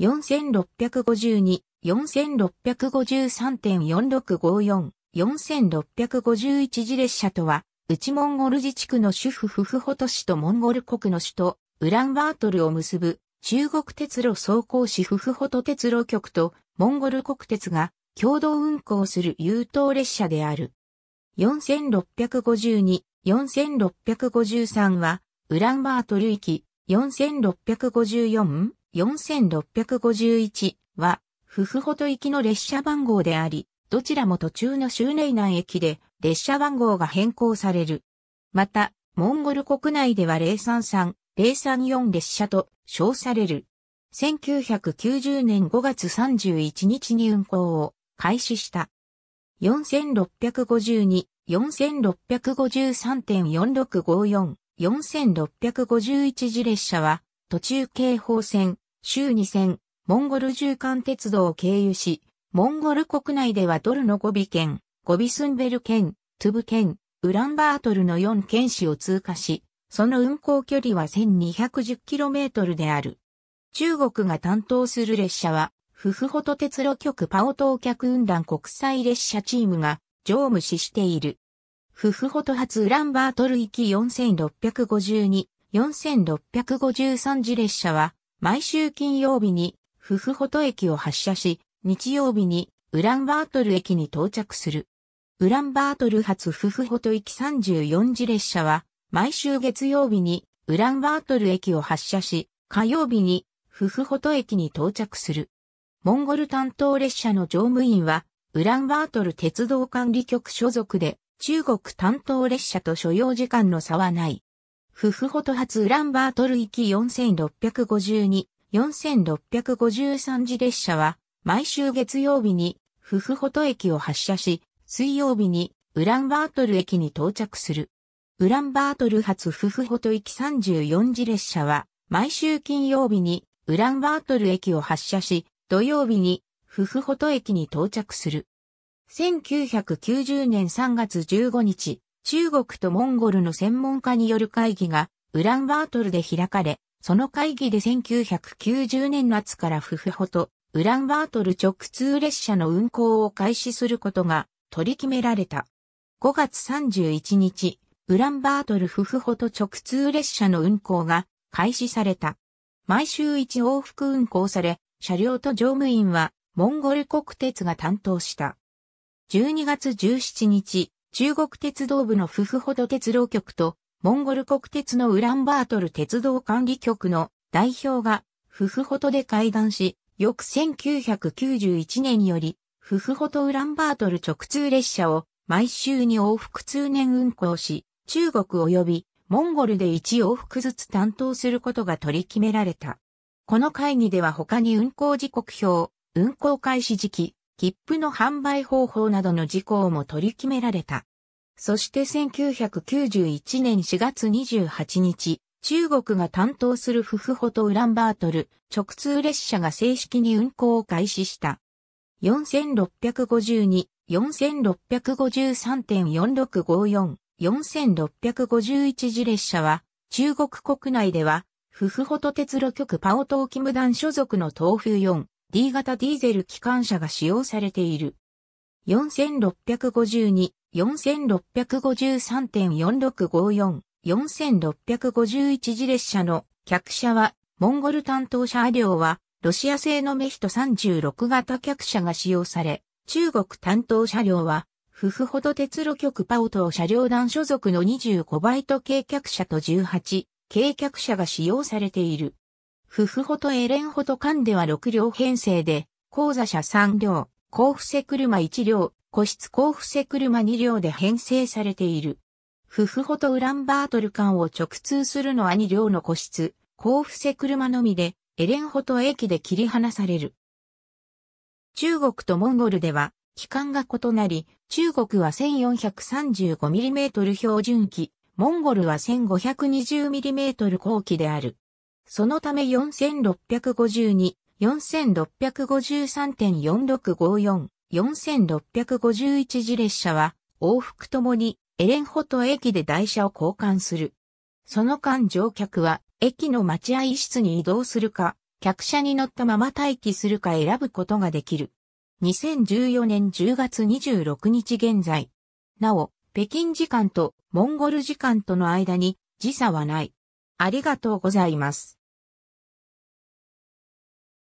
4652、4653.4654、4651次列車とは、内モンゴル自治区の主婦夫婦ホト市とモンゴル国の首都、ウランバートルを結ぶ、中国鉄路走行市夫婦ホト鉄路局と、モンゴル国鉄が共同運行する優等列車である。4652、4653は、ウランバートル行き、4654? 4651は、ふふほと行きの列車番号であり、どちらも途中の周内南駅で列車番号が変更される。また、モンゴル国内では033、034列車と称される。1990年5月31日に運行を開始した。4652、4653.4654、4651次列車は途中警報線、週2線、モンゴル縦貫鉄道を経由し、モンゴル国内ではドルのゴビ県、ゴビスンベル県、トゥブ県、ウランバートルの4県市を通過し、その運行距離は 1210km である。中国が担当する列車は、フフホト鉄路局パオ島客運団国際列車チームが乗務ししている。フフホト発ウランバートル行き4652、4653次列車は、毎週金曜日に、フフホト駅を発車し、日曜日に、ウランバートル駅に到着する。ウランバートル発フフホト駅34次列車は、毎週月曜日に、ウランバートル駅を発車し、火曜日に、フフホト駅に到着する。モンゴル担当列車の乗務員は、ウランバートル鉄道管理局所属で、中国担当列車と所要時間の差はない。フフホト発ウランバートル行き4652、4653次列車は、毎週月曜日に、フフホト駅を発車し、水曜日に、ウランバートル駅に到着する。ウランバートル発フフホト行き34次列車は、毎週金曜日に、ウランバートル駅を発車し、土曜日に、フフホト駅に到着する。1990年3月15日、中国とモンゴルの専門家による会議がウランバートルで開かれ、その会議で1990年夏からフフホとウランバートル直通列車の運行を開始することが取り決められた。5月31日、ウランバートルフフホと直通列車の運行が開始された。毎週1往復運行され、車両と乗務員はモンゴル国鉄が担当した。12月17日、中国鉄道部の夫婦ほど鉄道局と、モンゴル国鉄のウランバートル鉄道管理局の代表が、夫婦ほどで会談し、翌1991年より、夫婦ほどウランバートル直通列車を毎週に往復通年運行し、中国及びモンゴルで1往復ずつ担当することが取り決められた。この会議では他に運行時刻表、運行開始時期、切符の販売方法などの事項も取り決められた。そして1991年4月28日、中国が担当するフフホとウランバートル直通列車が正式に運行を開始した。4652、4653.4654、4651次列車は、中国国内では、フフホと鉄路局パオトウキム団所属の東風4、D 型ディーゼル機関車が使用されている。4652、4653.4654、4651次列車の客車は、モンゴル担当車両は、ロシア製のメヒト36型客車が使用され、中国担当車両は、夫婦ほど鉄路局パオ等車両団所属の25バイト軽客車と18、軽客車が使用されている。フフほとエレンほと間では6両編成で、後座車3両、交伏せ車1両、個室交伏せ車2両で編成されている。フフほとウランバートル間を直通するのは2両の個室、交伏せ車のみで、エレンほと駅で切り離される。中国とモンゴルでは、機関が異なり、中国は 1435mm 標準機、モンゴルは 1520mm 後期である。そのため4652、4653.4654、4651次列車は、往復ともに、エレンホト駅で台車を交換する。その間乗客は、駅の待合室に移動するか、客車に乗ったまま待機するか選ぶことができる。2014年10月26日現在。なお、北京時間とモンゴル時間との間に時差はない。ありがとうございます。